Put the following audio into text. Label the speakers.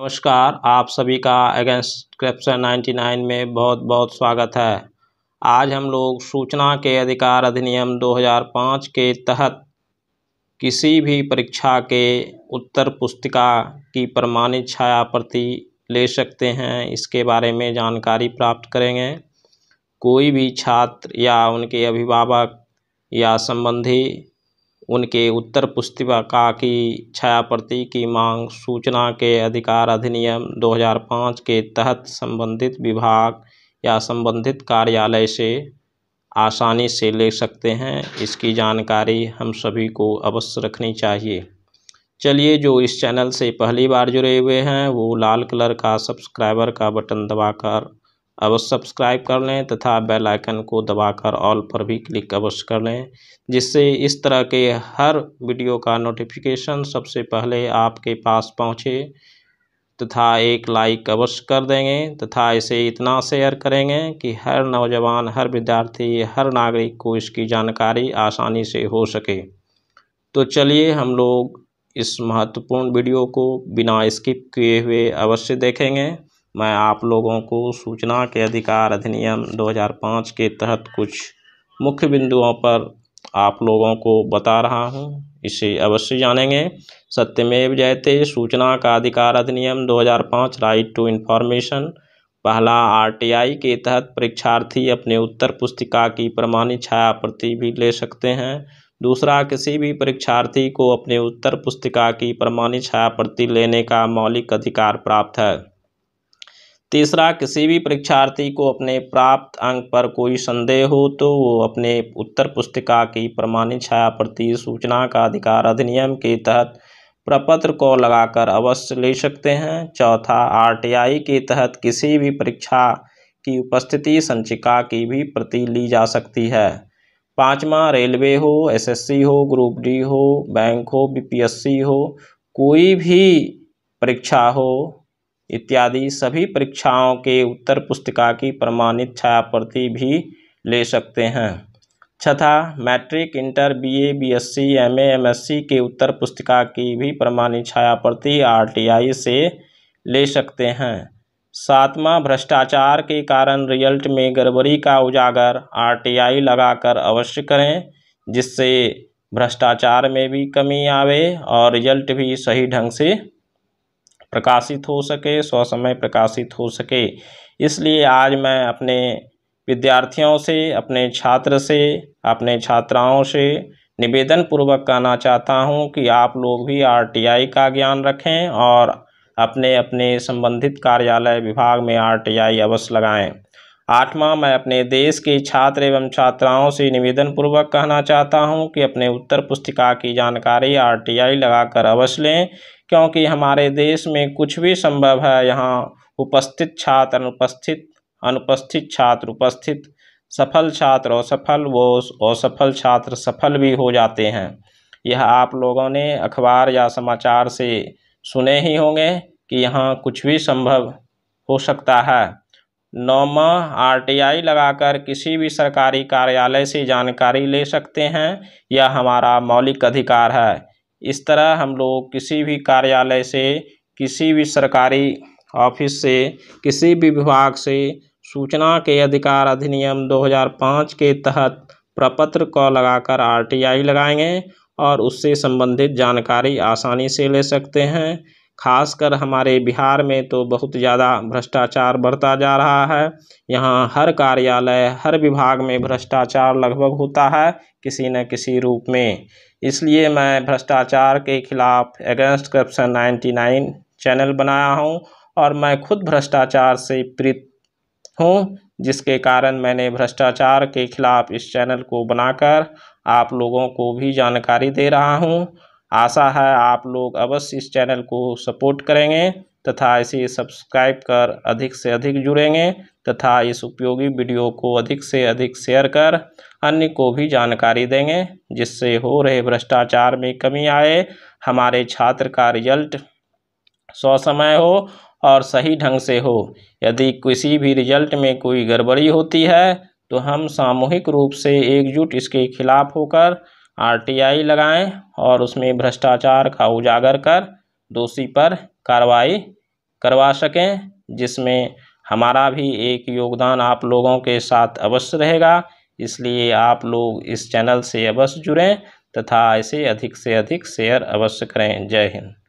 Speaker 1: नमस्कार आप सभी का अगेंस्ट करप्शन 99 में बहुत बहुत स्वागत है आज हम लोग सूचना के अधिकार अधिनियम 2005 के तहत किसी भी परीक्षा के उत्तर पुस्तिका की प्रमाणित छाया प्रति ले सकते हैं इसके बारे में जानकारी प्राप्त करेंगे कोई भी छात्र या उनके अभिभावक या संबंधी उनके उत्तर पुस्तिका की छायाप्रति की मांग सूचना के अधिकार अधिनियम 2005 के तहत संबंधित विभाग या संबंधित कार्यालय से आसानी से ले सकते हैं इसकी जानकारी हम सभी को अवश्य रखनी चाहिए चलिए जो इस चैनल से पहली बार जुड़े हुए हैं वो लाल कलर का सब्सक्राइबर का बटन दबाकर अवश्य सब्सक्राइब कर लें तथा बेल आइकन को दबाकर ऑल पर भी क्लिक अवश्य कर लें जिससे इस तरह के हर वीडियो का नोटिफिकेशन सबसे पहले आपके पास पहुंचे तथा एक लाइक अवश्य कर देंगे तथा इसे इतना शेयर करेंगे कि हर नौजवान हर विद्यार्थी हर नागरिक को इसकी जानकारी आसानी से हो सके तो चलिए हम लोग इस महत्वपूर्ण वीडियो को बिना स्किप किए हुए अवश्य देखेंगे मैं आप लोगों को सूचना के अधिकार अधिनियम 2005 के तहत कुछ मुख्य बिंदुओं पर आप लोगों को बता रहा हूं इसे अवश्य जानेंगे सत्यमेव जयते सूचना का अधिकार अधिनियम 2005 राइट टू इन्फॉर्मेशन पहला आरटीआई के तहत परीक्षार्थी अपने उत्तर पुस्तिका की प्रमाणित छाया प्रति भी ले सकते हैं दूसरा किसी भी परीक्षार्थी को अपने उत्तर पुस्तिका की प्रमाणित छाया प्रति लेने का मौलिक अधिकार प्राप्त है तीसरा किसी भी परीक्षार्थी को अपने प्राप्त अंक पर कोई संदेह हो तो वो अपने उत्तर पुस्तिका की प्रमाणित प्रति सूचना का अधिकार अधिनियम के तहत प्रपत्र को लगाकर अवश्य ले सकते हैं चौथा आरटीआई के तहत किसी भी परीक्षा की उपस्थिति संचिका की भी प्रति ली जा सकती है पाँचवा रेलवे हो एसएससी हो ग्रुप डी हो बैंक हो बीपीएससी हो कोई भी परीक्षा हो इत्यादि सभी परीक्षाओं के उत्तर पुस्तिका की प्रमाणित छायाप्रति भी ले सकते हैं छठा matric inter BA BSc MA MSc के उत्तर पुस्तिका की भी प्रमाणित छायाप्रति आरटीआई से ले सकते हैं सातवां भ्रष्टाचार के कारण रिजल्ट में गड़बड़ी का उजागर आरटीआई लगाकर अवश्य करें जिससे भ्रष्टाचार में भी कमी आवे और रिजल्ट भी सही ढंग से प्रकाशित हो सके स्वसमय प्रकाशित हो सके इसलिए आज मैं अपने विद्यार्थियों से अपने छात्र से अपने छात्राओं से निवेदन पूर्वक कहना चाहता हूं कि आप लोग भी आरटीआई का ज्ञान रखें और अपने अपने संबंधित कार्यालय विभाग में आरटीआई अवश्य लगाएं आठवां मैं अपने देश के छात्र एवं छात्राओं से निवेदन पूर्वक कहना चाहता हूं कि अपने उत्तर पुस्तिका की जानकारी आरटीआई लगाकर अवश्य लें क्योंकि हमारे देश में कुछ भी संभव है यहाँ उपस्थित छात्र अनुपस्थित अनुपस्थित छात्र उपस्थित सफल छात्र असफल वो असफल छात्र सफल भी हो जाते हैं यह आप लोगों ने अखबार या समाचार से सुने ही होंगे कि यहाँ कुछ भी संभव हो सकता है नौमा आरटीआई लगाकर किसी भी सरकारी कार्यालय से जानकारी ले सकते हैं यह हमारा मौलिक अधिकार है इस तरह हम लोग किसी भी कार्यालय से किसी भी सरकारी ऑफिस से किसी भी विभाग से सूचना के अधिकार अधिनियम 2005 के तहत प्रपत्र को लगाकर आरटीआई लगाएंगे और उससे संबंधित जानकारी आसानी से ले सकते हैं खासकर हमारे बिहार में तो बहुत ज़्यादा भ्रष्टाचार बढ़ता जा रहा है यहाँ हर कार्यालय हर विभाग में भ्रष्टाचार लगभग होता है किसी न किसी रूप में इसलिए मैं भ्रष्टाचार के खिलाफ अगेंस्ट करप्शन 99 चैनल बनाया हूँ और मैं खुद भ्रष्टाचार से प्रीत हूँ जिसके कारण मैंने भ्रष्टाचार के खिलाफ इस चैनल को बनाकर आप लोगों को भी जानकारी दे रहा हूँ आशा है आप लोग अवश्य इस चैनल को सपोर्ट करेंगे तथा इसे सब्सक्राइब कर अधिक से अधिक जुड़ेंगे तथा इस उपयोगी वीडियो को अधिक से अधिक शेयर कर अन्य को भी जानकारी देंगे जिससे हो रहे भ्रष्टाचार में कमी आए हमारे छात्र का रिजल्ट समय हो और सही ढंग से हो यदि किसी भी रिजल्ट में कोई गड़बड़ी होती है तो हम सामूहिक रूप से एकजुट इसके खिलाफ होकर आरटीआई लगाएं और उसमें भ्रष्टाचार का उजागर कर दोषी पर कार्रवाई करवा सकें जिसमें हमारा भी एक योगदान आप लोगों के साथ अवश्य रहेगा इसलिए आप लोग इस चैनल से अवश्य जुड़ें तथा इसे अधिक से अधिक शेयर अवश्य करें जय हिंद